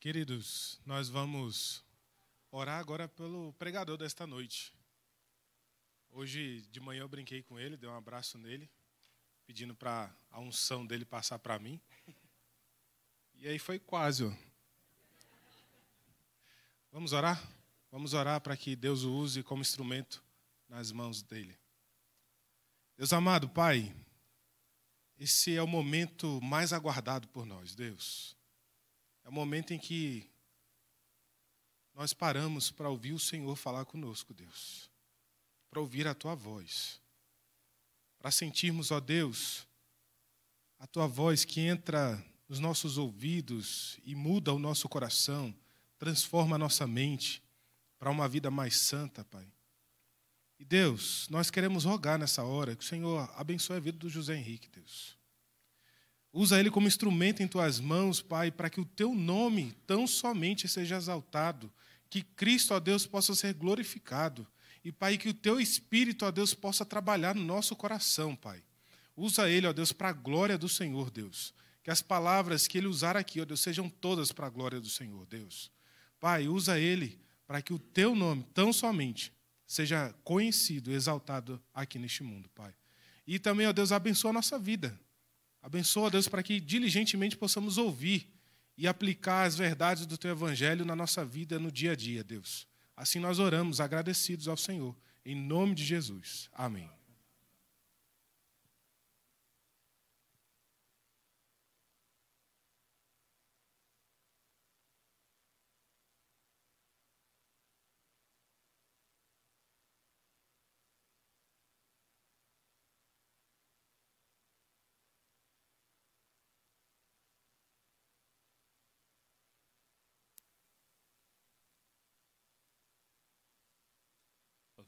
Queridos, nós vamos orar agora pelo pregador desta noite. Hoje de manhã eu brinquei com ele, dei um abraço nele, pedindo para a unção dele passar para mim. E aí foi quase. Ó. Vamos orar? Vamos orar para que Deus o use como instrumento nas mãos dele. Deus amado, Pai, esse é o momento mais aguardado por nós, Deus. É o momento em que nós paramos para ouvir o Senhor falar conosco, Deus. Para ouvir a tua voz. Para sentirmos, ó Deus, a tua voz que entra nos nossos ouvidos e muda o nosso coração, transforma a nossa mente para uma vida mais santa, Pai. E Deus, nós queremos rogar nessa hora que o Senhor abençoe a vida do José Henrique, Deus. Usa ele como instrumento em tuas mãos, Pai, para que o teu nome tão somente seja exaltado, que Cristo, ó Deus, possa ser glorificado. E, Pai, que o teu espírito, ó Deus, possa trabalhar no nosso coração, Pai. Usa ele, ó Deus, para a glória do Senhor, Deus. Que as palavras que ele usar aqui, ó Deus, sejam todas para a glória do Senhor, Deus. Pai, usa ele para que o teu nome, tão somente, seja conhecido, exaltado aqui neste mundo, Pai. E também, ó Deus, abençoa a nossa vida Abençoa, Deus, para que diligentemente possamos ouvir e aplicar as verdades do teu evangelho na nossa vida no dia a dia, Deus. Assim nós oramos, agradecidos ao Senhor. Em nome de Jesus. Amém.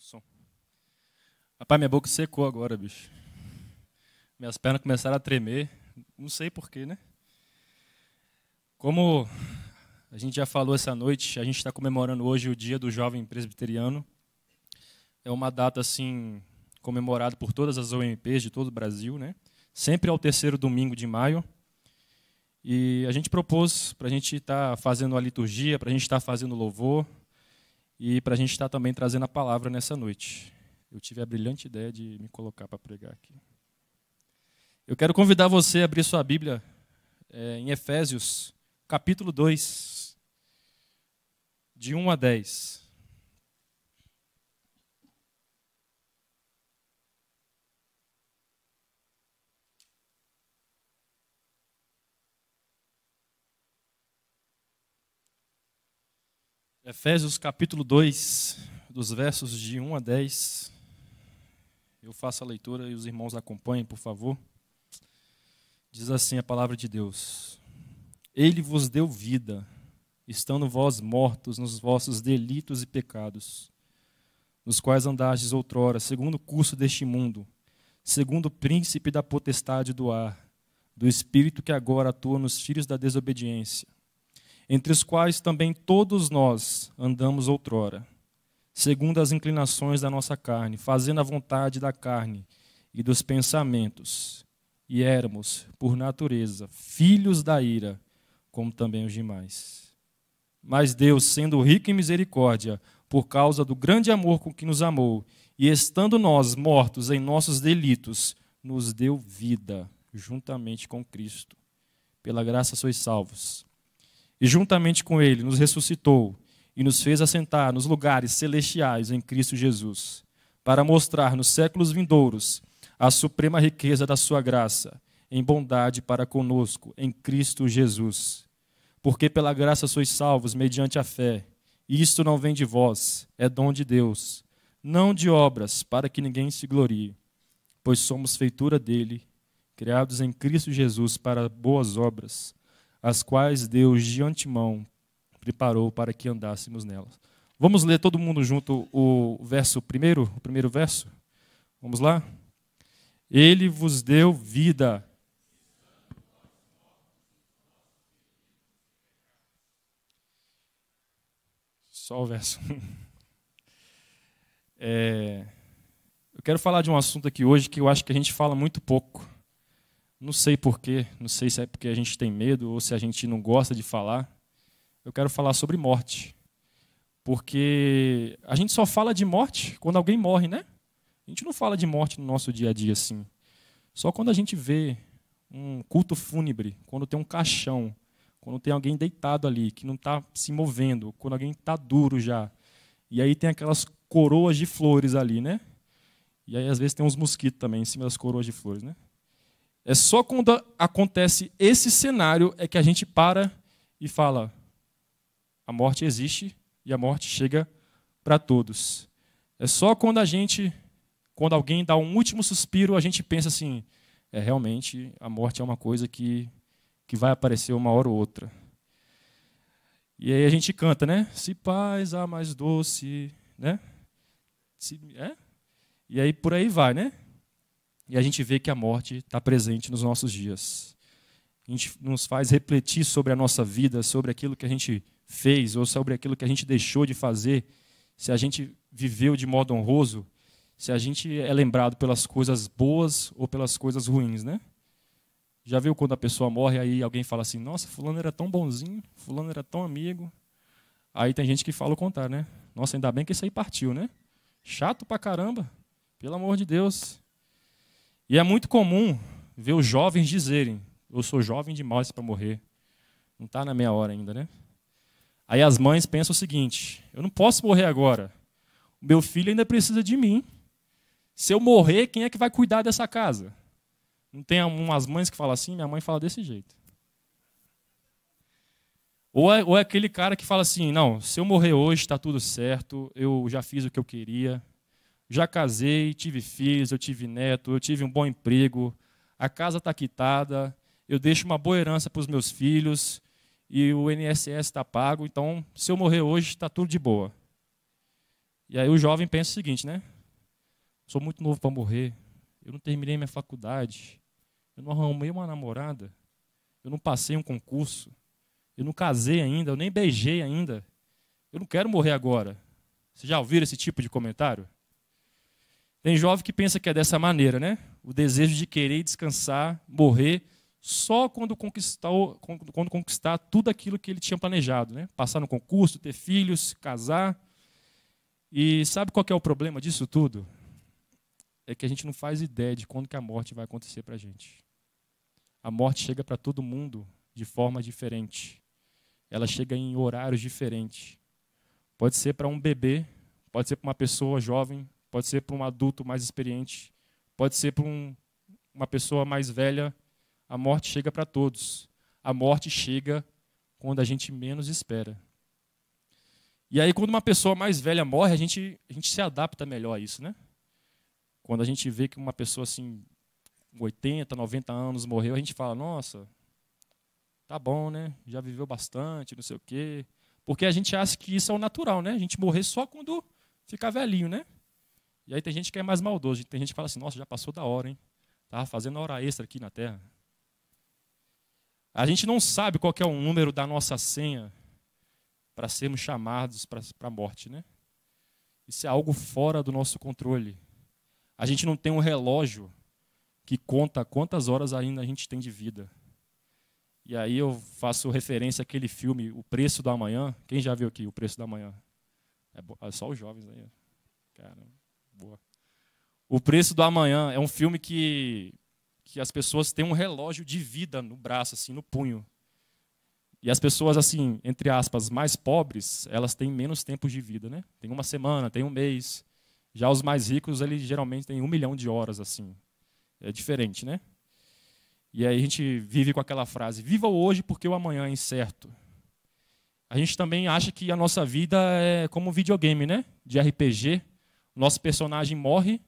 som. Rapaz, minha boca secou agora, bicho. Minhas pernas começaram a tremer. Não sei porquê, né? Como a gente já falou essa noite, a gente está comemorando hoje o Dia do Jovem Presbiteriano. É uma data, assim, comemorada por todas as OMPs de todo o Brasil, né? Sempre ao terceiro domingo de maio. E a gente propôs para a gente estar tá fazendo a liturgia, para a gente estar tá fazendo louvor, e para a gente estar tá também trazendo a palavra nessa noite. Eu tive a brilhante ideia de me colocar para pregar aqui. Eu quero convidar você a abrir sua Bíblia é, em Efésios, capítulo 2, de 1 a 10. Efésios capítulo 2, dos versos de 1 a 10. Eu faço a leitura e os irmãos acompanhem, por favor. Diz assim a palavra de Deus: Ele vos deu vida, estando vós mortos nos vossos delitos e pecados, nos quais andastes outrora, segundo o curso deste mundo, segundo o príncipe da potestade do ar, do espírito que agora atua nos filhos da desobediência entre os quais também todos nós andamos outrora, segundo as inclinações da nossa carne, fazendo a vontade da carne e dos pensamentos, e éramos, por natureza, filhos da ira, como também os demais. Mas Deus, sendo rico em misericórdia, por causa do grande amor com que nos amou, e estando nós mortos em nossos delitos, nos deu vida juntamente com Cristo. Pela graça sois salvos e juntamente com ele nos ressuscitou e nos fez assentar nos lugares celestiais em Cristo Jesus, para mostrar nos séculos vindouros a suprema riqueza da sua graça em bondade para conosco em Cristo Jesus. Porque pela graça sois salvos mediante a fé. e Isto não vem de vós, é dom de Deus, não de obras, para que ninguém se glorie, pois somos feitura dele, criados em Cristo Jesus para boas obras, as quais Deus de antemão preparou para que andássemos nelas. Vamos ler todo mundo junto o verso primeiro, o primeiro verso? Vamos lá? Ele vos deu vida. Só o verso. É, eu quero falar de um assunto aqui hoje que eu acho que a gente fala muito pouco. Não sei porquê, não sei se é porque a gente tem medo ou se a gente não gosta de falar. Eu quero falar sobre morte. Porque a gente só fala de morte quando alguém morre, né? A gente não fala de morte no nosso dia a dia assim. Só quando a gente vê um culto fúnebre, quando tem um caixão, quando tem alguém deitado ali que não está se movendo, quando alguém está duro já. E aí tem aquelas coroas de flores ali, né? E aí às vezes tem uns mosquitos também em cima das coroas de flores, né? É só quando acontece esse cenário é que a gente para e fala: a morte existe e a morte chega para todos. É só quando a gente, quando alguém dá um último suspiro, a gente pensa assim: é realmente a morte é uma coisa que que vai aparecer uma hora ou outra. E aí a gente canta, né? Se paz há mais doce, né? Se, é? E aí por aí vai, né? E a gente vê que a morte está presente nos nossos dias. A gente nos faz refletir sobre a nossa vida, sobre aquilo que a gente fez ou sobre aquilo que a gente deixou de fazer, se a gente viveu de modo honroso, se a gente é lembrado pelas coisas boas ou pelas coisas ruins, né? Já viu quando a pessoa morre aí alguém fala assim: "Nossa, fulano era tão bonzinho, fulano era tão amigo". Aí tem gente que fala o contrário, né? Nossa, ainda bem que isso aí partiu, né? Chato pra caramba. Pelo amor de Deus. E é muito comum ver os jovens dizerem: Eu sou jovem demais para morrer. Não está na minha hora ainda, né? Aí as mães pensam o seguinte: Eu não posso morrer agora. O meu filho ainda precisa de mim. Se eu morrer, quem é que vai cuidar dessa casa? Não tem umas mães que falam assim? Minha mãe fala desse jeito. Ou é, ou é aquele cara que fala assim: Não, se eu morrer hoje, está tudo certo, eu já fiz o que eu queria, já casei, tive filhos, eu tive neto, eu tive um bom emprego, a casa está quitada, eu deixo uma boa herança para os meus filhos e o INSS está pago, então se eu morrer hoje está tudo de boa. E aí o jovem pensa o seguinte, né? Sou muito novo para morrer, eu não terminei minha faculdade, eu não arrumei uma namorada, eu não passei um concurso, eu não casei ainda, eu nem beijei ainda, eu não quero morrer agora. Vocês já ouviram esse tipo de comentário? Tem jovem que pensa que é dessa maneira, né? O desejo de querer descansar, morrer, só quando conquistar, quando conquistar tudo aquilo que ele tinha planejado, né? Passar no concurso, ter filhos, casar. E sabe qual é o problema disso tudo? É que a gente não faz ideia de quando que a morte vai acontecer para a gente. A morte chega para todo mundo de forma diferente. Ela chega em horários diferentes. Pode ser para um bebê, pode ser para uma pessoa jovem, pode ser para um adulto mais experiente, pode ser para um, uma pessoa mais velha. A morte chega para todos. A morte chega quando a gente menos espera. E aí, quando uma pessoa mais velha morre, a gente, a gente se adapta melhor a isso, né? Quando a gente vê que uma pessoa assim, 80, 90 anos morreu, a gente fala, nossa, tá bom, né? Já viveu bastante, não sei o quê. Porque a gente acha que isso é o natural, né? A gente morrer só quando ficar velhinho, né? E aí tem gente que é mais maldoso, tem gente que fala assim, nossa, já passou da hora, hein? Estava tá fazendo hora extra aqui na Terra. A gente não sabe qual é o número da nossa senha para sermos chamados para a morte, né? Isso é algo fora do nosso controle. A gente não tem um relógio que conta quantas horas ainda a gente tem de vida. E aí eu faço referência àquele filme O Preço do Amanhã. Quem já viu aqui O Preço do Amanhã? É, é só os jovens aí. Caramba boa. O Preço do Amanhã é um filme que, que as pessoas têm um relógio de vida no braço, assim, no punho. E as pessoas, assim, entre aspas, mais pobres, elas têm menos tempos de vida, né? Tem uma semana, tem um mês. Já os mais ricos, eles geralmente têm um milhão de horas, assim. É diferente, né? E aí a gente vive com aquela frase: viva hoje porque o amanhã é incerto. A gente também acha que a nossa vida é como um videogame, né? De RPG nosso personagem morre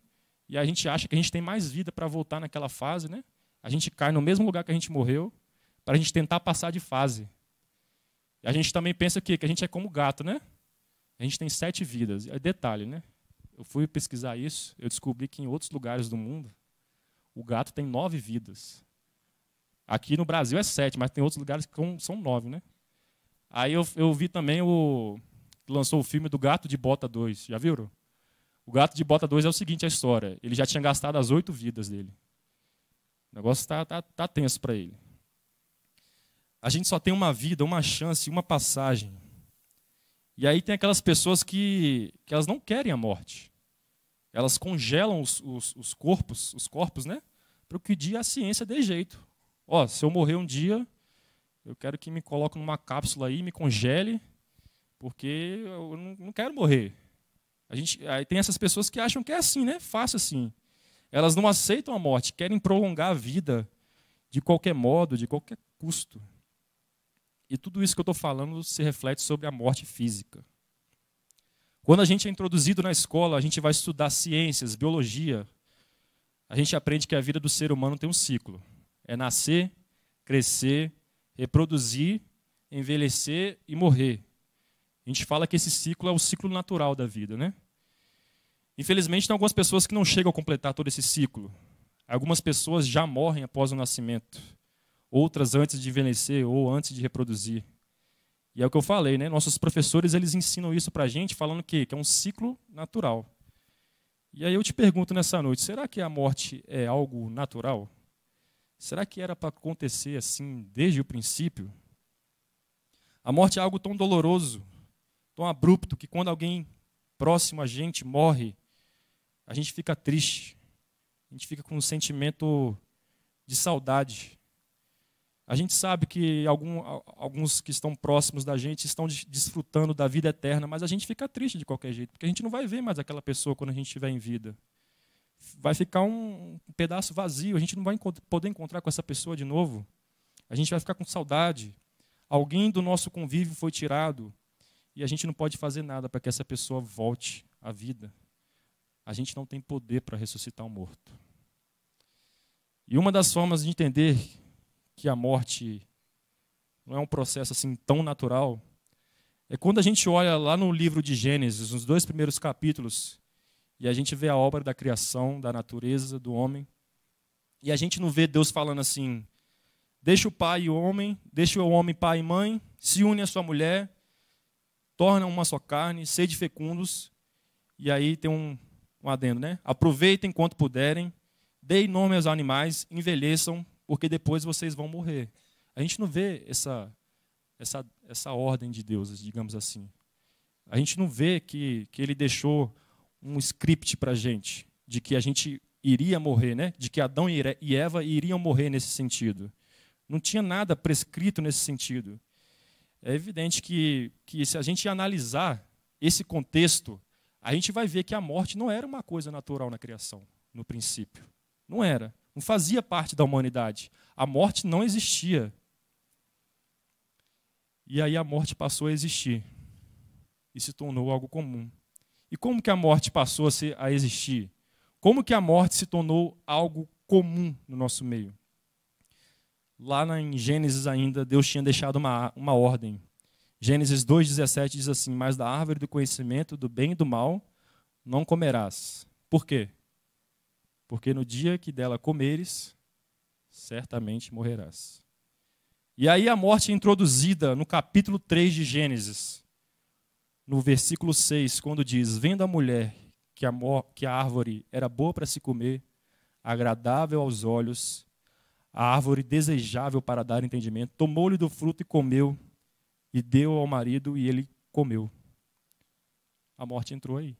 e a gente acha que a gente tem mais vida para voltar naquela fase, né? A gente cai no mesmo lugar que a gente morreu para a gente tentar passar de fase. E a gente também pensa que que a gente é como gato, né? A gente tem sete vidas. É detalhe, né? Eu fui pesquisar isso, eu descobri que em outros lugares do mundo o gato tem nove vidas. Aqui no Brasil é sete, mas tem outros lugares que são nove, né? Aí eu, eu vi também o lançou o filme do Gato de Bota 2. Já viram? O gato de bota 2 é o seguinte a história. Ele já tinha gastado as oito vidas dele. O negócio está tá, tá tenso para ele. A gente só tem uma vida, uma chance, uma passagem. E aí tem aquelas pessoas que, que elas não querem a morte. Elas congelam os, os, os corpos, os corpos, né? Para que o dia a ciência dê jeito. Ó, se eu morrer um dia, eu quero que me coloque numa cápsula aí, me congele, porque eu não, não quero morrer. A gente, aí tem essas pessoas que acham que é assim, né? Fácil assim. Elas não aceitam a morte, querem prolongar a vida de qualquer modo, de qualquer custo. E tudo isso que eu estou falando se reflete sobre a morte física. Quando a gente é introduzido na escola, a gente vai estudar ciências, biologia. A gente aprende que a vida do ser humano tem um ciclo: é nascer, crescer, reproduzir, envelhecer e morrer. A gente fala que esse ciclo é o ciclo natural da vida, né? Infelizmente, tem algumas pessoas que não chegam a completar todo esse ciclo. Algumas pessoas já morrem após o nascimento, outras antes de envelhecer ou antes de reproduzir. E é o que eu falei, né? Nossos professores eles ensinam isso para a gente, falando que, que é um ciclo natural. E aí eu te pergunto nessa noite: será que a morte é algo natural? Será que era para acontecer assim desde o princípio? A morte é algo tão doloroso tão abrupto que quando alguém próximo a gente morre, a gente fica triste, a gente fica com um sentimento de saudade. A gente sabe que algum, alguns que estão próximos da gente estão desfrutando da vida eterna, mas a gente fica triste de qualquer jeito, porque a gente não vai ver mais aquela pessoa quando a gente estiver em vida. Vai ficar um pedaço vazio, a gente não vai poder encontrar com essa pessoa de novo. A gente vai ficar com saudade. Alguém do nosso convívio foi tirado. E a gente não pode fazer nada para que essa pessoa volte à vida. A gente não tem poder para ressuscitar o um morto. E uma das formas de entender que a morte não é um processo assim tão natural é quando a gente olha lá no livro de Gênesis, nos dois primeiros capítulos, e a gente vê a obra da criação, da natureza, do homem, e a gente não vê Deus falando assim: deixa o pai e o homem, deixa o homem pai e mãe, se une a sua mulher tornam uma só carne, sede fecundos, e aí tem um, um adendo, né? Aproveitem enquanto puderem, deem nome aos animais, envelheçam, porque depois vocês vão morrer. A gente não vê essa, essa, essa ordem de Deus, digamos assim. A gente não vê que, que ele deixou um script para a gente, de que a gente iria morrer, né? de que Adão e Eva iriam morrer nesse sentido. Não tinha nada prescrito nesse sentido é evidente que, que se a gente analisar esse contexto, a gente vai ver que a morte não era uma coisa natural na criação, no princípio. Não era. Não fazia parte da humanidade. A morte não existia. E aí a morte passou a existir e se tornou algo comum. E como que a morte passou a, ser, a existir? Como que a morte se tornou algo comum no nosso meio? lá em Gênesis ainda, Deus tinha deixado uma, uma ordem. Gênesis 2,17 diz assim: Mas da árvore do conhecimento do bem e do mal não comerás. Por quê? Porque no dia que dela comeres, certamente morrerás. E aí a morte é introduzida no capítulo 3 de Gênesis, no versículo 6, quando diz: Vendo a mulher que a, que a árvore era boa para se comer, agradável aos olhos a árvore desejável para dar entendimento, tomou-lhe do fruto e comeu, e deu ao marido e ele comeu. A morte entrou aí.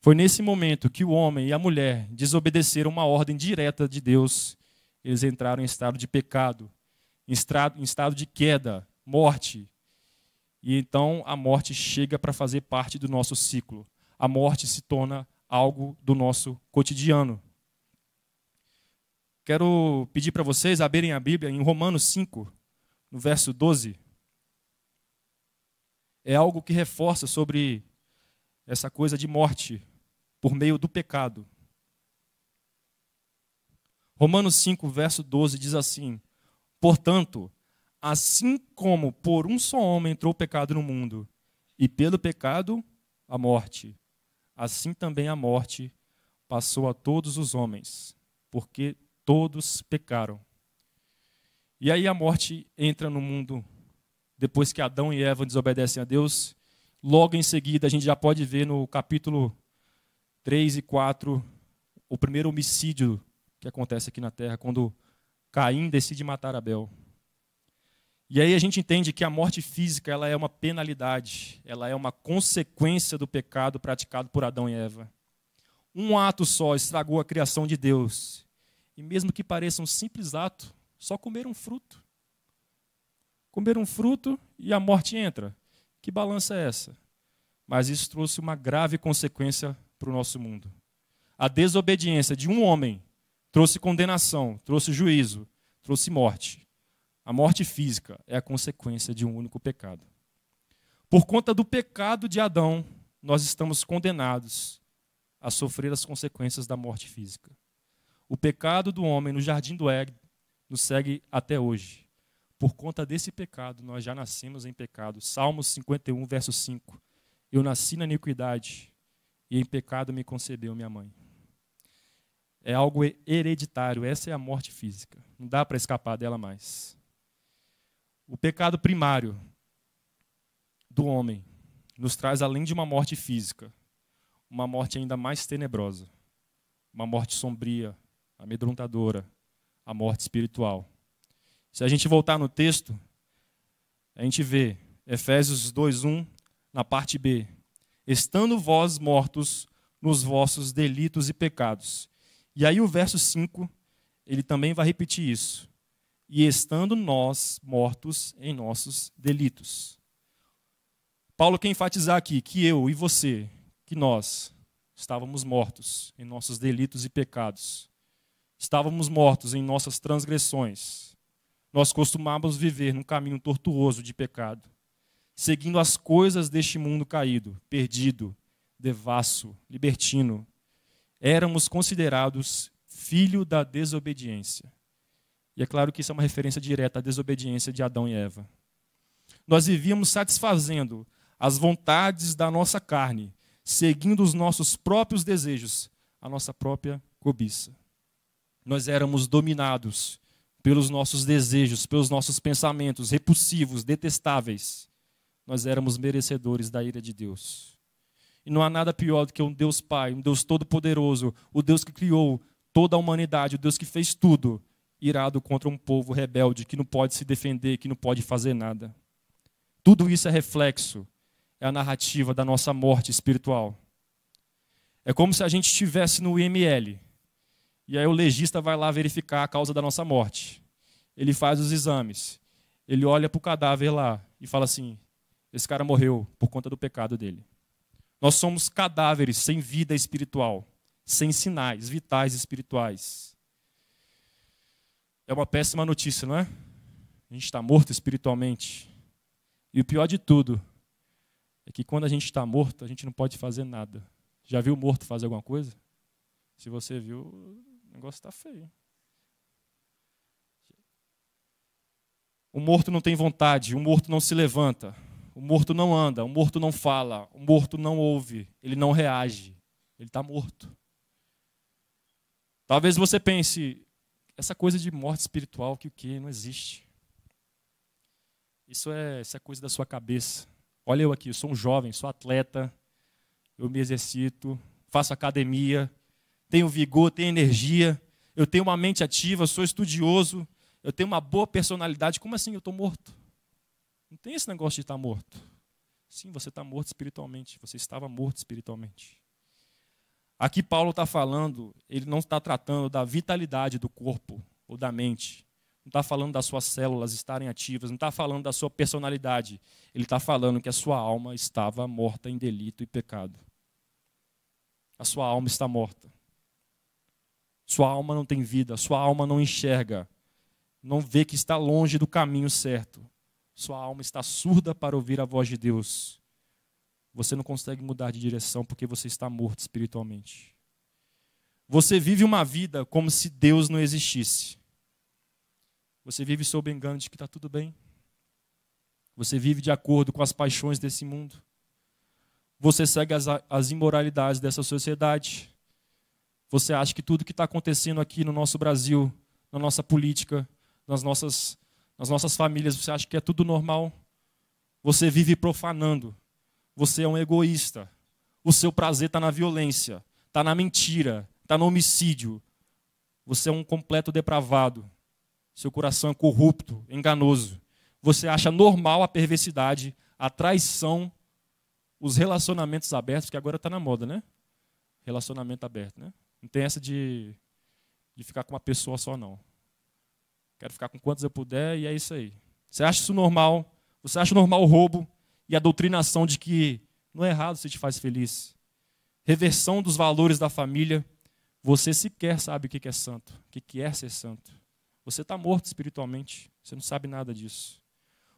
Foi nesse momento que o homem e a mulher desobedeceram uma ordem direta de Deus. Eles entraram em estado de pecado, em estado de queda, morte. E então a morte chega para fazer parte do nosso ciclo. A morte se torna algo do nosso cotidiano. Quero pedir para vocês abrirem a Bíblia em Romanos 5, no verso 12. É algo que reforça sobre essa coisa de morte por meio do pecado. Romanos 5, verso 12 diz assim: Portanto, assim como por um só homem entrou o pecado no mundo, e pelo pecado a morte, assim também a morte passou a todos os homens, porque Todos pecaram. E aí a morte entra no mundo depois que Adão e Eva desobedecem a Deus. Logo em seguida, a gente já pode ver no capítulo 3 e 4 o primeiro homicídio que acontece aqui na terra, quando Caim decide matar Abel. E aí a gente entende que a morte física ela é uma penalidade, ela é uma consequência do pecado praticado por Adão e Eva. Um ato só estragou a criação de Deus. E mesmo que pareça um simples ato, só comer um fruto. Comer um fruto e a morte entra. Que balança é essa? Mas isso trouxe uma grave consequência para o nosso mundo. A desobediência de um homem trouxe condenação, trouxe juízo, trouxe morte. A morte física é a consequência de um único pecado. Por conta do pecado de Adão, nós estamos condenados a sofrer as consequências da morte física. O pecado do homem no jardim do Éden nos segue até hoje. Por conta desse pecado, nós já nascemos em pecado. Salmos 51, verso 5. Eu nasci na iniquidade e em pecado me concedeu minha mãe. É algo hereditário, essa é a morte física. Não dá para escapar dela mais. O pecado primário do homem nos traz, além de uma morte física, uma morte ainda mais tenebrosa, uma morte sombria, amedrontadora, a morte espiritual. Se a gente voltar no texto, a gente vê Efésios 2:1 na parte B, estando vós mortos nos vossos delitos e pecados. E aí o verso 5, ele também vai repetir isso. E estando nós mortos em nossos delitos. Paulo quer enfatizar aqui que eu e você, que nós estávamos mortos em nossos delitos e pecados. Estávamos mortos em nossas transgressões. Nós costumávamos viver num caminho tortuoso de pecado, seguindo as coisas deste mundo caído, perdido, devasso, libertino. Éramos considerados filho da desobediência. E é claro que isso é uma referência direta à desobediência de Adão e Eva. Nós vivíamos satisfazendo as vontades da nossa carne, seguindo os nossos próprios desejos, a nossa própria cobiça nós éramos dominados pelos nossos desejos, pelos nossos pensamentos repulsivos, detestáveis. Nós éramos merecedores da ira de Deus. E não há nada pior do que um Deus Pai, um Deus Todo-Poderoso, o Deus que criou toda a humanidade, o Deus que fez tudo, irado contra um povo rebelde que não pode se defender, que não pode fazer nada. Tudo isso é reflexo, é a narrativa da nossa morte espiritual. É como se a gente estivesse no IML, e aí o legista vai lá verificar a causa da nossa morte. Ele faz os exames. Ele olha para o cadáver lá e fala assim: esse cara morreu por conta do pecado dele. Nós somos cadáveres sem vida espiritual, sem sinais vitais espirituais. É uma péssima notícia, não é? A gente está morto espiritualmente. E o pior de tudo é que quando a gente está morto, a gente não pode fazer nada. Já viu morto fazer alguma coisa? Se você viu, o negócio está feio. O morto não tem vontade, o morto não se levanta, o morto não anda, o morto não fala, o morto não ouve, ele não reage, ele está morto. Talvez você pense, essa coisa de morte espiritual que o que não existe. Isso é, isso é coisa da sua cabeça. Olha eu aqui, eu sou um jovem, sou atleta, eu me exercito, faço academia, tenho vigor, tenho energia, eu tenho uma mente ativa, sou estudioso, eu tenho uma boa personalidade. Como assim eu estou morto? Não tem esse negócio de estar tá morto. Sim, você está morto espiritualmente, você estava morto espiritualmente. Aqui Paulo está falando, ele não está tratando da vitalidade do corpo ou da mente. Não está falando das suas células estarem ativas, não está falando da sua personalidade. Ele está falando que a sua alma estava morta em delito e pecado. A sua alma está morta. Sua alma não tem vida, sua alma não enxerga, não vê que está longe do caminho certo. Sua alma está surda para ouvir a voz de Deus. Você não consegue mudar de direção porque você está morto espiritualmente. Você vive uma vida como se Deus não existisse. Você vive sob engano de que está tudo bem. Você vive de acordo com as paixões desse mundo. Você segue as, as imoralidades dessa sociedade. Você acha que tudo que está acontecendo aqui no nosso Brasil, na nossa política, nas nossas, nas nossas famílias, você acha que é tudo normal? Você vive profanando. Você é um egoísta. O seu prazer está na violência, está na mentira, está no homicídio. Você é um completo depravado. Seu coração é corrupto, enganoso. Você acha normal a perversidade, a traição, os relacionamentos abertos, que agora está na moda, né? Relacionamento aberto, né? Não tem essa de, de ficar com uma pessoa só, não. Quero ficar com quantos eu puder e é isso aí. Você acha isso normal? Você acha normal o roubo e a doutrinação de que não é errado se te faz feliz? Reversão dos valores da família. Você sequer sabe o que é santo, o que é ser santo. Você está morto espiritualmente, você não sabe nada disso.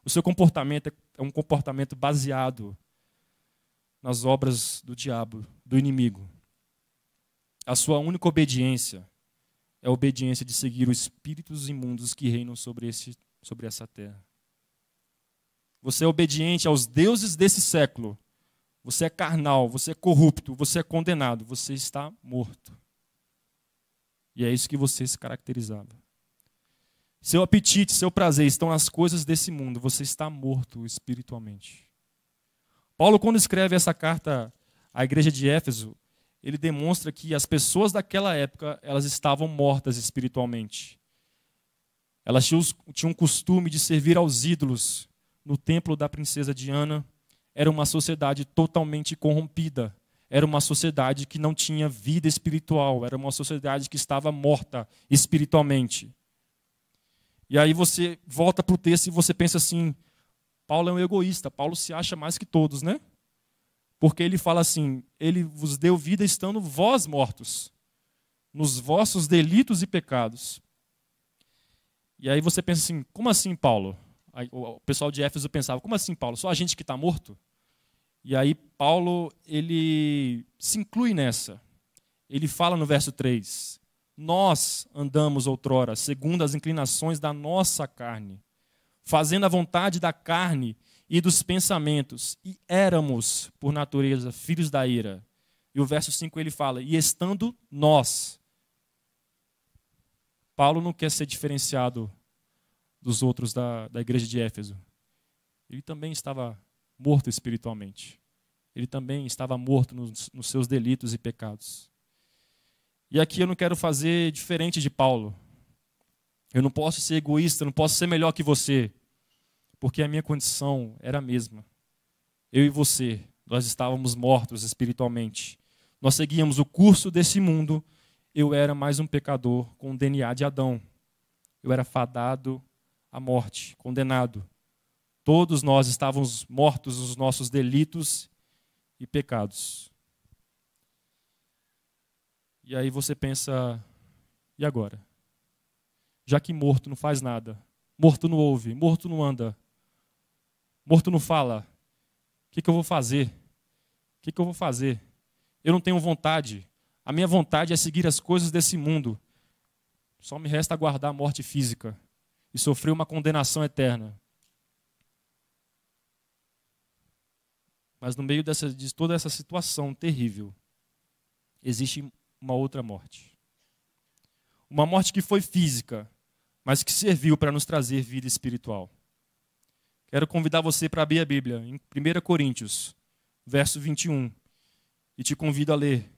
O seu comportamento é, é um comportamento baseado nas obras do diabo, do inimigo. A sua única obediência é a obediência de seguir os espíritos imundos que reinam sobre, esse, sobre essa terra. Você é obediente aos deuses desse século. Você é carnal, você é corrupto, você é condenado, você está morto. E é isso que você se caracterizava. Seu apetite, seu prazer estão nas coisas desse mundo, você está morto espiritualmente. Paulo, quando escreve essa carta à igreja de Éfeso, ele demonstra que as pessoas daquela época elas estavam mortas espiritualmente. Elas tinham o costume de servir aos ídolos no templo da princesa Diana. Era uma sociedade totalmente corrompida. Era uma sociedade que não tinha vida espiritual. Era uma sociedade que estava morta espiritualmente. E aí você volta para o texto e você pensa assim: Paulo é um egoísta. Paulo se acha mais que todos, né? Porque ele fala assim: Ele vos deu vida estando vós mortos, nos vossos delitos e pecados. E aí você pensa assim: como assim, Paulo? O pessoal de Éfeso pensava: como assim, Paulo? Só a gente que está morto? E aí Paulo ele se inclui nessa. Ele fala no verso 3: Nós andamos outrora segundo as inclinações da nossa carne, fazendo a vontade da carne e dos pensamentos, e éramos, por natureza, filhos da ira. E o verso 5 ele fala: E estando nós. Paulo não quer ser diferenciado dos outros da, da igreja de Éfeso. Ele também estava morto espiritualmente. Ele também estava morto nos, nos seus delitos e pecados. E aqui eu não quero fazer diferente de Paulo. Eu não posso ser egoísta, não posso ser melhor que você porque a minha condição era a mesma. Eu e você, nós estávamos mortos espiritualmente. Nós seguíamos o curso desse mundo. Eu era mais um pecador com o DNA de Adão. Eu era fadado à morte, condenado. Todos nós estávamos mortos nos nossos delitos e pecados. E aí você pensa, e agora? Já que morto não faz nada, morto não ouve, morto não anda, Morto não fala: o que, que eu vou fazer? O que, que eu vou fazer? Eu não tenho vontade. A minha vontade é seguir as coisas desse mundo. Só me resta aguardar a morte física e sofrer uma condenação eterna. Mas no meio dessa, de toda essa situação terrível, existe uma outra morte. Uma morte que foi física, mas que serviu para nos trazer vida espiritual. Quero convidar você para abrir a Bíblia em 1 Coríntios, verso 21. E te convido a ler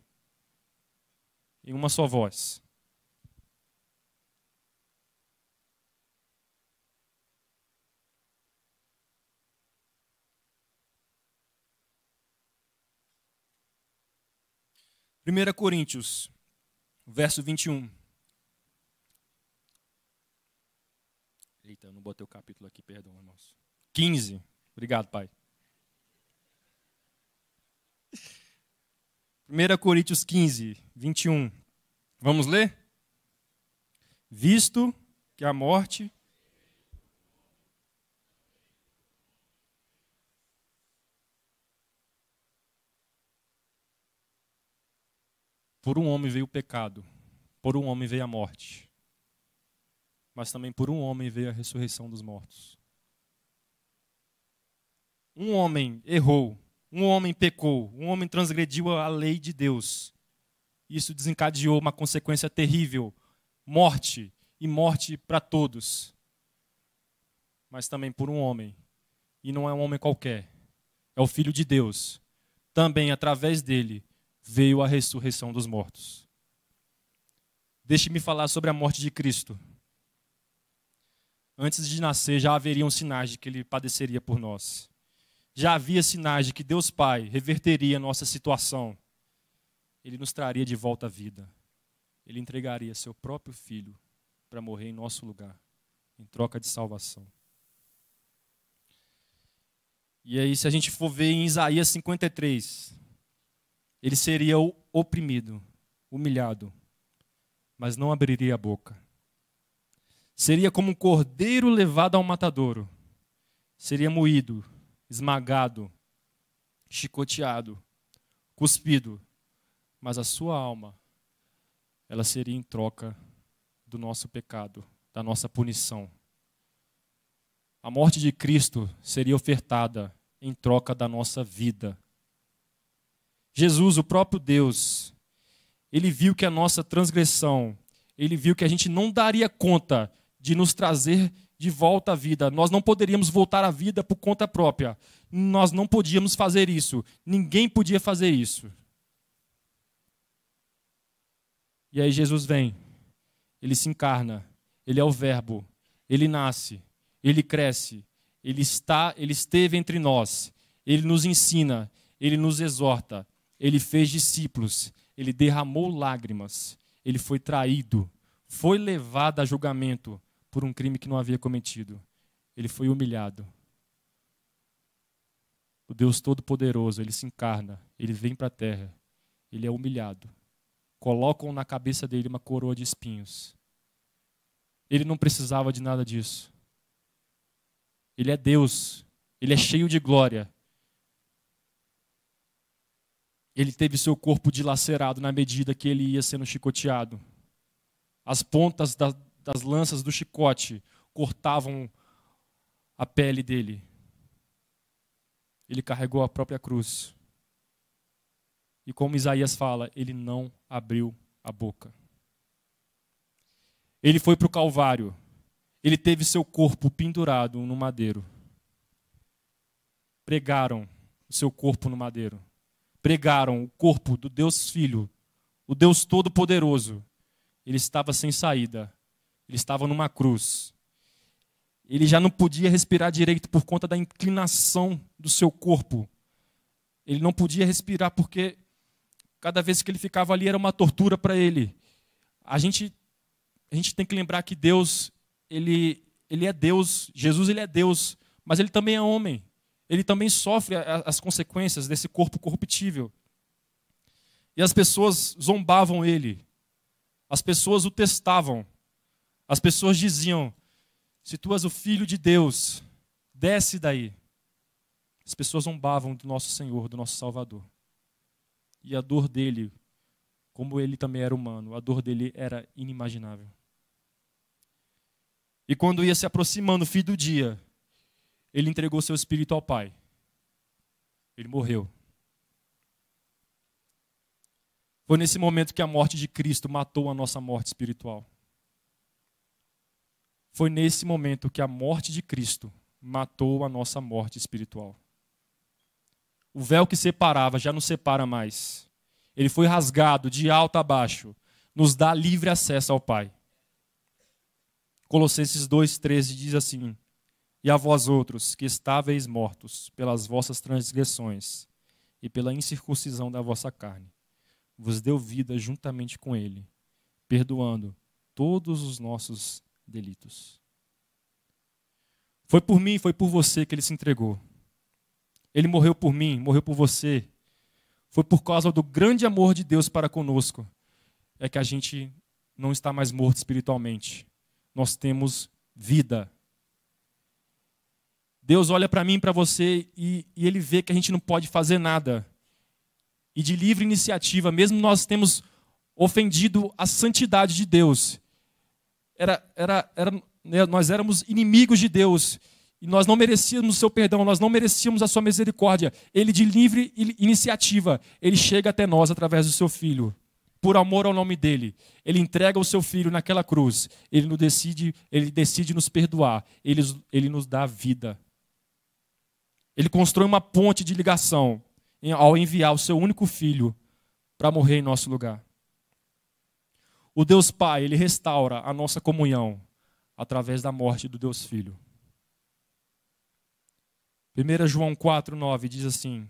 em uma só voz. Primeira Coríntios, verso 21. Eita, eu não botei o capítulo aqui, perdão, irmãos. 15. Obrigado, Pai. 1 Coríntios 15, 21. Vamos ler? Visto que a morte Por um homem veio o pecado, por um homem veio a morte, mas também por um homem veio a ressurreição dos mortos um homem errou, um homem pecou, um homem transgrediu a lei de Deus. Isso desencadeou uma consequência terrível: morte, e morte para todos. Mas também por um homem, e não é um homem qualquer, é o Filho de Deus. Também através dele veio a ressurreição dos mortos. Deixe-me falar sobre a morte de Cristo. Antes de nascer, já haveriam sinais de que ele padeceria por nós já havia sinais de que Deus Pai reverteria nossa situação. Ele nos traria de volta à vida. Ele entregaria seu próprio filho para morrer em nosso lugar, em troca de salvação. E aí, se a gente for ver em Isaías 53, ele seria o oprimido, humilhado, mas não abriria a boca. Seria como um cordeiro levado ao matadouro. Seria moído, esmagado, chicoteado, cuspido, mas a sua alma, ela seria em troca do nosso pecado, da nossa punição. A morte de Cristo seria ofertada em troca da nossa vida. Jesus, o próprio Deus, ele viu que a nossa transgressão, ele viu que a gente não daria conta de nos trazer de volta à vida. Nós não poderíamos voltar à vida por conta própria. Nós não podíamos fazer isso. Ninguém podia fazer isso. E aí Jesus vem. Ele se encarna. Ele é o Verbo. Ele nasce. Ele cresce. Ele está, ele esteve entre nós. Ele nos ensina, ele nos exorta. Ele fez discípulos. Ele derramou lágrimas. Ele foi traído, foi levado a julgamento por um crime que não havia cometido. Ele foi humilhado. O Deus Todo-Poderoso, ele se encarna, ele vem para a terra, ele é humilhado. Colocam na cabeça dele uma coroa de espinhos. Ele não precisava de nada disso. Ele é Deus, ele é cheio de glória. Ele teve seu corpo dilacerado na medida que ele ia sendo chicoteado. As pontas da, das lanças do chicote cortavam a pele dele. Ele carregou a própria cruz. E como Isaías fala, ele não abriu a boca. Ele foi para o Calvário. Ele teve seu corpo pendurado no madeiro. Pregaram o seu corpo no madeiro. Pregaram o corpo do Deus Filho, o Deus Todo-Poderoso. Ele estava sem saída ele estava numa cruz. Ele já não podia respirar direito por conta da inclinação do seu corpo. Ele não podia respirar porque cada vez que ele ficava ali era uma tortura para ele. A gente a gente tem que lembrar que Deus, ele ele é Deus, Jesus ele é Deus, mas ele também é homem. Ele também sofre as consequências desse corpo corruptível. E as pessoas zombavam ele. As pessoas o testavam. As pessoas diziam: Se tu és o filho de Deus, desce daí. As pessoas zombavam do nosso Senhor, do nosso Salvador. E a dor dele, como ele também era humano, a dor dele era inimaginável. E quando ia se aproximando o fim do dia, ele entregou seu espírito ao Pai. Ele morreu. Foi nesse momento que a morte de Cristo matou a nossa morte espiritual. Foi nesse momento que a morte de Cristo matou a nossa morte espiritual. O véu que separava já não separa mais. Ele foi rasgado de alto a baixo, nos dá livre acesso ao Pai. Colossenses 2,13 diz assim: E a vós outros, que estáveis mortos pelas vossas transgressões e pela incircuncisão da vossa carne, vos deu vida juntamente com Ele, perdoando todos os nossos delitos. Foi por mim, foi por você que ele se entregou. Ele morreu por mim, morreu por você. Foi por causa do grande amor de Deus para conosco é que a gente não está mais morto espiritualmente. Nós temos vida. Deus olha para mim e para você e, e ele vê que a gente não pode fazer nada. E de livre iniciativa, mesmo nós temos ofendido a santidade de Deus, era, era, era, né, nós éramos inimigos de Deus. E nós não merecíamos o seu perdão, nós não merecíamos a sua misericórdia. Ele, de livre iniciativa, ele chega até nós através do seu filho. Por amor ao nome dele, ele entrega o seu filho naquela cruz. Ele nos decide, ele decide nos perdoar. Ele, ele nos dá vida. Ele constrói uma ponte de ligação ao enviar o seu único filho para morrer em nosso lugar. O Deus Pai, ele restaura a nossa comunhão através da morte do Deus Filho. 1 João 4, 9 diz assim: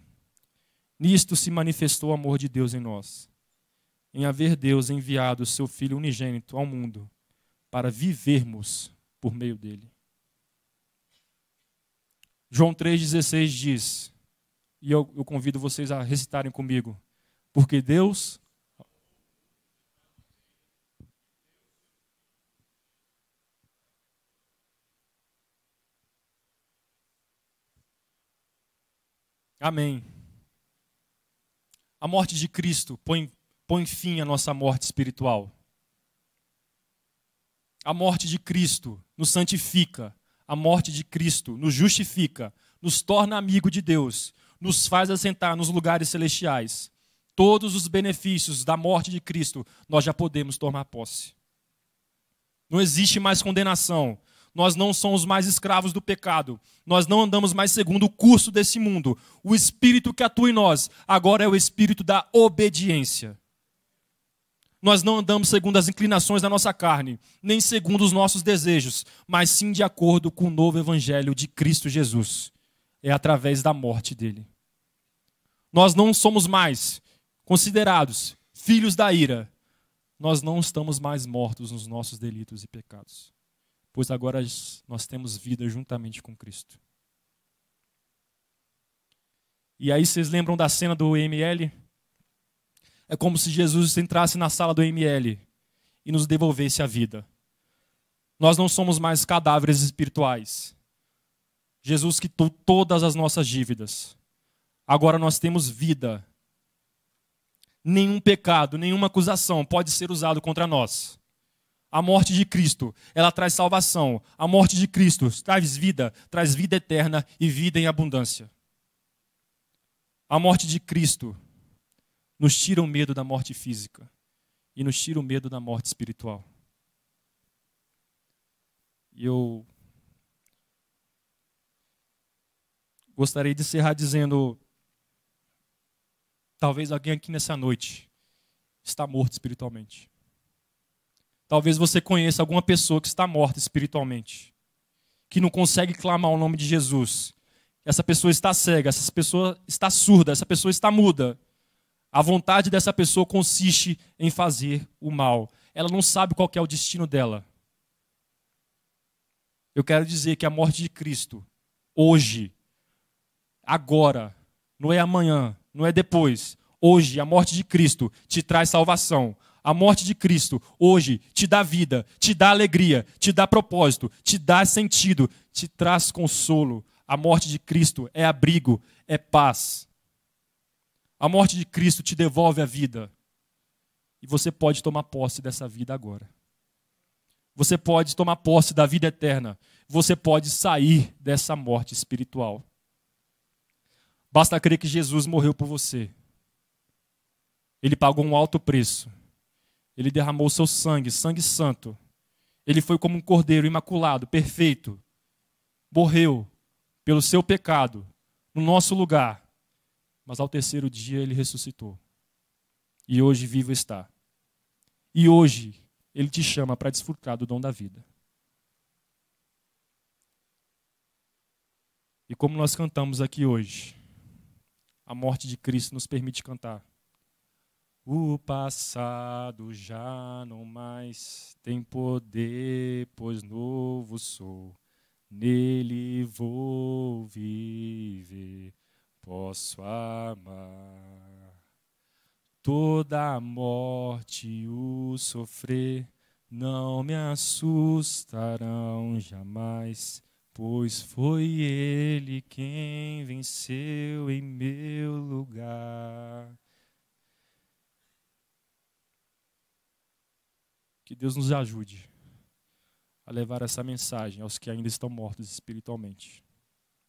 Nisto se manifestou o amor de Deus em nós, em haver Deus enviado o seu Filho unigênito ao mundo, para vivermos por meio dele. João 3,16 diz, e eu, eu convido vocês a recitarem comigo: Porque Deus Amém. A morte de Cristo põe, põe fim à nossa morte espiritual. A morte de Cristo nos santifica. A morte de Cristo nos justifica, nos torna amigo de Deus, nos faz assentar nos lugares celestiais. Todos os benefícios da morte de Cristo nós já podemos tomar posse. Não existe mais condenação, nós não somos mais escravos do pecado. Nós não andamos mais segundo o curso desse mundo. O espírito que atua em nós agora é o espírito da obediência. Nós não andamos segundo as inclinações da nossa carne, nem segundo os nossos desejos, mas sim de acordo com o novo evangelho de Cristo Jesus. É através da morte dele. Nós não somos mais considerados filhos da ira. Nós não estamos mais mortos nos nossos delitos e pecados pois agora nós temos vida juntamente com Cristo. E aí vocês lembram da cena do ML? É como se Jesus entrasse na sala do ML e nos devolvesse a vida. Nós não somos mais cadáveres espirituais. Jesus quitou todas as nossas dívidas. Agora nós temos vida. Nenhum pecado, nenhuma acusação pode ser usado contra nós. A morte de Cristo, ela traz salvação. A morte de Cristo traz vida, traz vida eterna e vida em abundância. A morte de Cristo nos tira o medo da morte física e nos tira o medo da morte espiritual. E eu gostaria de encerrar dizendo: talvez alguém aqui nessa noite está morto espiritualmente. Talvez você conheça alguma pessoa que está morta espiritualmente, que não consegue clamar o nome de Jesus. Essa pessoa está cega, essa pessoa está surda, essa pessoa está muda. A vontade dessa pessoa consiste em fazer o mal. Ela não sabe qual é o destino dela. Eu quero dizer que a morte de Cristo, hoje, agora, não é amanhã, não é depois. Hoje, a morte de Cristo te traz salvação a morte de Cristo hoje te dá vida, te dá alegria, te dá propósito, te dá sentido, te traz consolo. A morte de Cristo é abrigo, é paz. A morte de Cristo te devolve a vida. E você pode tomar posse dessa vida agora. Você pode tomar posse da vida eterna. Você pode sair dessa morte espiritual. Basta crer que Jesus morreu por você. Ele pagou um alto preço. Ele derramou seu sangue, sangue santo. Ele foi como um cordeiro imaculado, perfeito. Morreu pelo seu pecado, no nosso lugar. Mas ao terceiro dia ele ressuscitou. E hoje vivo está. E hoje ele te chama para desfrutar do dom da vida. E como nós cantamos aqui hoje, a morte de Cristo nos permite cantar. O passado já não mais tem poder, pois novo sou. Nele vou viver, posso amar. Toda a morte e o sofrer não me assustarão jamais, pois foi Ele quem venceu em meu lugar Que Deus nos ajude a levar essa mensagem aos que ainda estão mortos espiritualmente,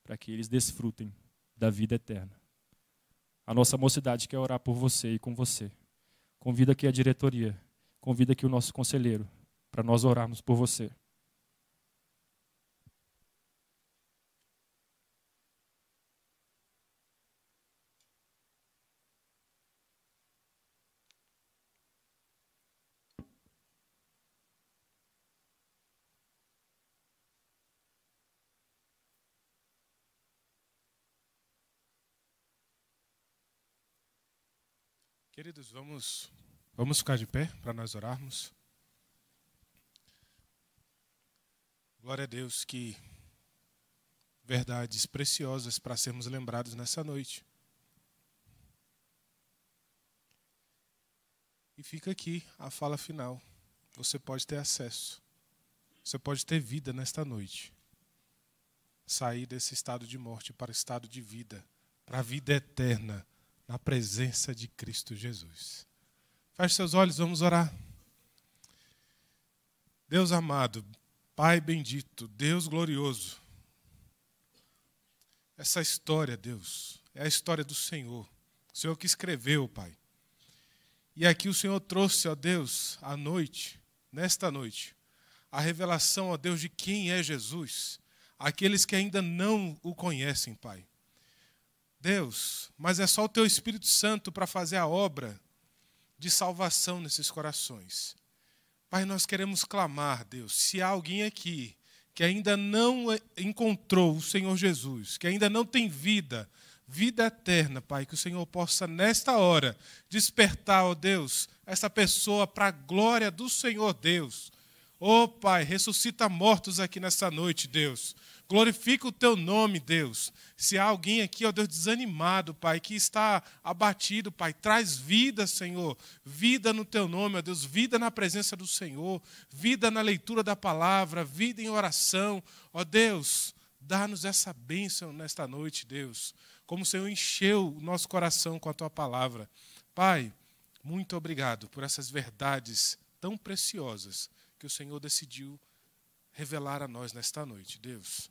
para que eles desfrutem da vida eterna. A nossa mocidade quer orar por você e com você. Convida aqui a diretoria, convida aqui o nosso conselheiro, para nós orarmos por você. Queridos, vamos, vamos ficar de pé para nós orarmos. Glória a Deus que verdades preciosas para sermos lembrados nessa noite. E fica aqui a fala final. Você pode ter acesso. Você pode ter vida nesta noite. Sair desse estado de morte para o estado de vida, para a vida eterna na presença de Cristo Jesus. Feche seus olhos, vamos orar. Deus amado, Pai bendito, Deus glorioso. Essa história, Deus, é a história do Senhor. O Senhor que escreveu, Pai. E aqui o Senhor trouxe, ó Deus, à noite, nesta noite, a revelação, ó Deus, de quem é Jesus, aqueles que ainda não o conhecem, Pai. Deus, mas é só o teu Espírito Santo para fazer a obra de salvação nesses corações. Pai, nós queremos clamar, Deus, se há alguém aqui que ainda não encontrou o Senhor Jesus, que ainda não tem vida, vida eterna, Pai, que o Senhor possa, nesta hora, despertar, ó Deus, essa pessoa para a glória do Senhor Deus. Ó oh, Pai, ressuscita mortos aqui nessa noite, Deus. Glorifica o teu nome, Deus. Se há alguém aqui, ó Deus, desanimado, Pai, que está abatido, Pai, traz vida, Senhor. Vida no teu nome, ó Deus. Vida na presença do Senhor. Vida na leitura da palavra. Vida em oração. Ó Deus, dá-nos essa bênção nesta noite, Deus. Como o Senhor encheu o nosso coração com a tua palavra. Pai, muito obrigado por essas verdades tão preciosas que o Senhor decidiu revelar a nós nesta noite, Deus.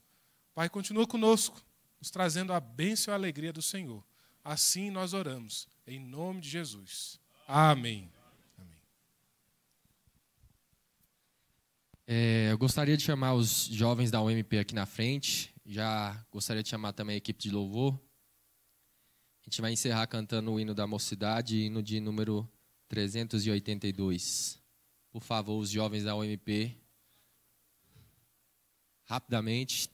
Pai, continua conosco, nos trazendo a bênção e a alegria do Senhor. Assim nós oramos, em nome de Jesus. Amém. Amém. É, eu gostaria de chamar os jovens da UMP aqui na frente. Já gostaria de chamar também a equipe de louvor. A gente vai encerrar cantando o hino da mocidade, hino de número 382. Por favor, os jovens da UMP, rapidamente,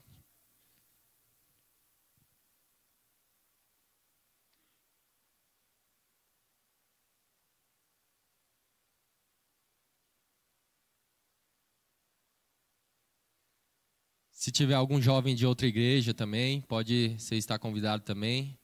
Se tiver algum jovem de outra igreja também, pode você estar convidado também.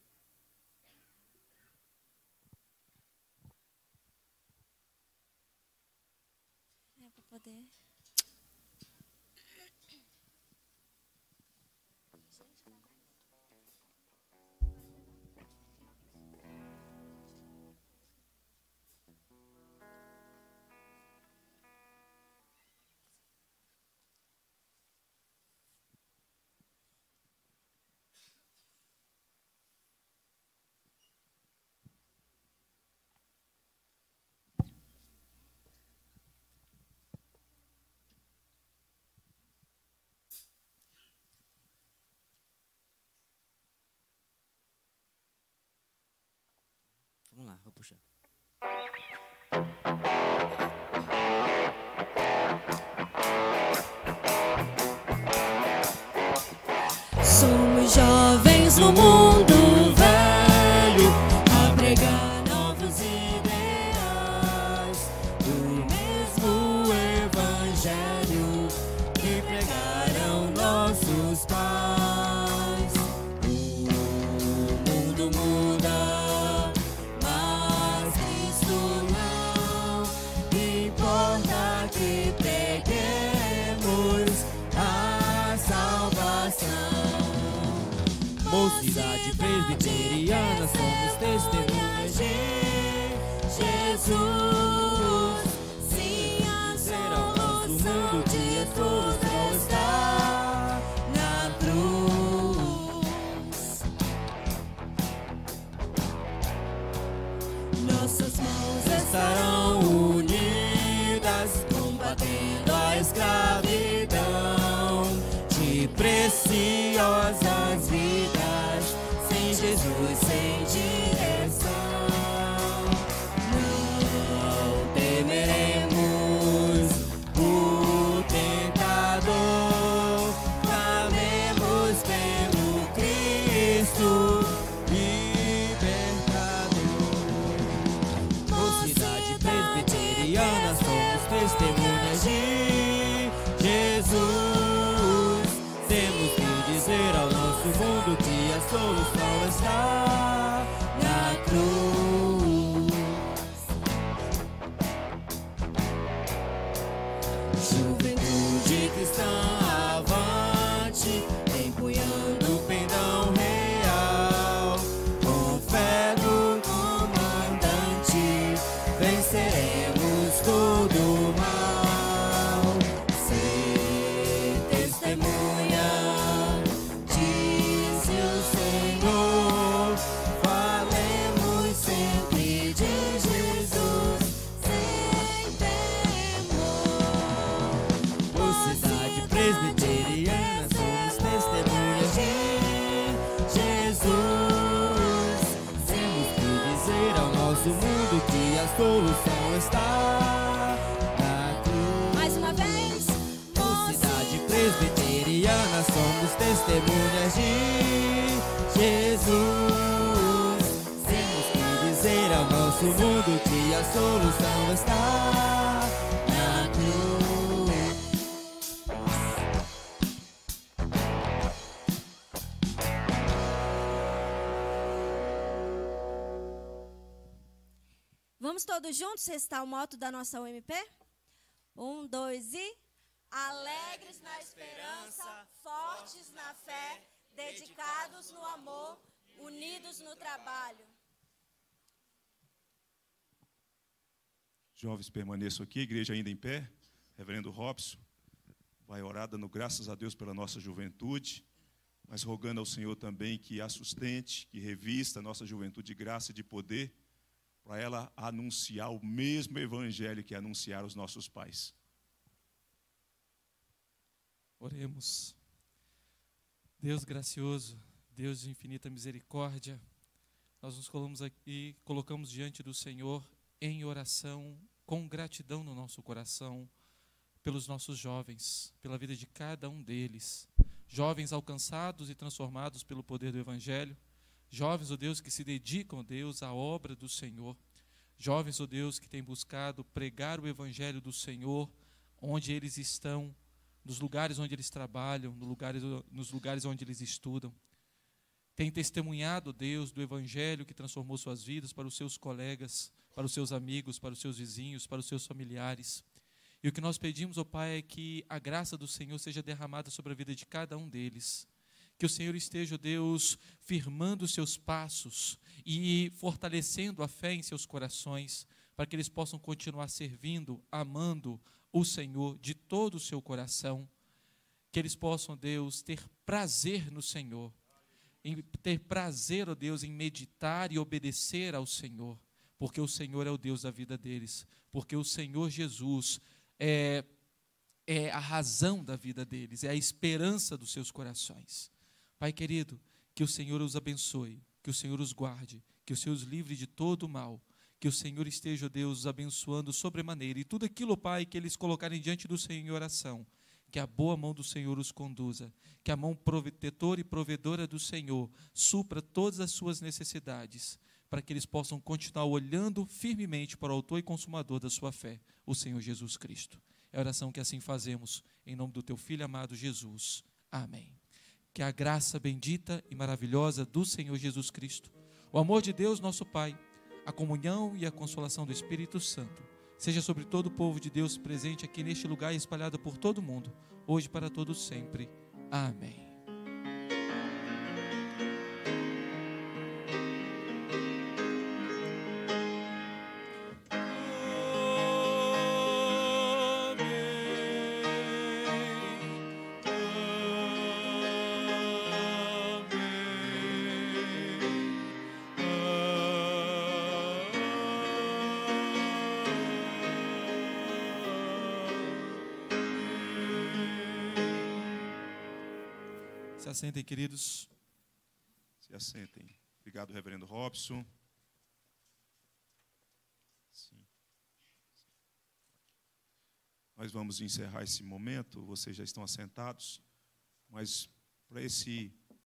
para puxar. Somos jovens no mundo. Jesus. so far. juntos está o moto da nossa UMP? Um, dois e. Alegres na esperança, fortes na fé, dedicados no amor, unidos no trabalho. Jovens, permaneçam aqui, igreja ainda em pé. Reverendo Robson vai orar dando graças a Deus pela nossa juventude, mas rogando ao Senhor também que a sustente, que revista a nossa juventude de graça e de poder para ela anunciar o mesmo evangelho que anunciaram os nossos pais. Oremos. Deus gracioso, Deus de infinita misericórdia, nós nos colocamos aqui, colocamos diante do Senhor em oração, com gratidão no nosso coração, pelos nossos jovens, pela vida de cada um deles. Jovens alcançados e transformados pelo poder do Evangelho, Jovens, ó oh Deus, que se dedicam, oh Deus, à obra do Senhor. Jovens, ó oh Deus, que têm buscado pregar o evangelho do Senhor onde eles estão, nos lugares onde eles trabalham, nos lugares, nos lugares onde eles estudam. Tem testemunhado, Deus, do Evangelho que transformou suas vidas para os seus colegas, para os seus amigos, para os seus vizinhos, para os seus familiares. E o que nós pedimos, ó oh Pai, é que a graça do Senhor seja derramada sobre a vida de cada um deles. Que o Senhor esteja, Deus, firmando os seus passos e fortalecendo a fé em seus corações, para que eles possam continuar servindo, amando o Senhor de todo o seu coração. Que eles possam, Deus, ter prazer no Senhor, em ter prazer, ó Deus, em meditar e obedecer ao Senhor, porque o Senhor é o Deus da vida deles, porque o Senhor Jesus é, é a razão da vida deles, é a esperança dos seus corações. Pai querido, que o Senhor os abençoe, que o Senhor os guarde, que o Senhor os livre de todo o mal, que o Senhor esteja, Deus, os abençoando sobremaneira e tudo aquilo, Pai, que eles colocarem diante do Senhor em oração, que a boa mão do Senhor os conduza, que a mão protetora e provedora do Senhor supra todas as suas necessidades, para que eles possam continuar olhando firmemente para o autor e consumador da sua fé, o Senhor Jesus Cristo. É a oração que assim fazemos, em nome do teu filho amado Jesus. Amém que é a graça bendita e maravilhosa do Senhor Jesus Cristo, o amor de Deus, nosso Pai, a comunhão e a consolação do Espírito Santo, seja sobre todo o povo de Deus presente aqui neste lugar e espalhado por todo o mundo, hoje para todos sempre. Amém. assentem, queridos. Se assentem. Obrigado, reverendo Robson. Sim. Nós vamos encerrar esse momento. Vocês já estão assentados, mas para esse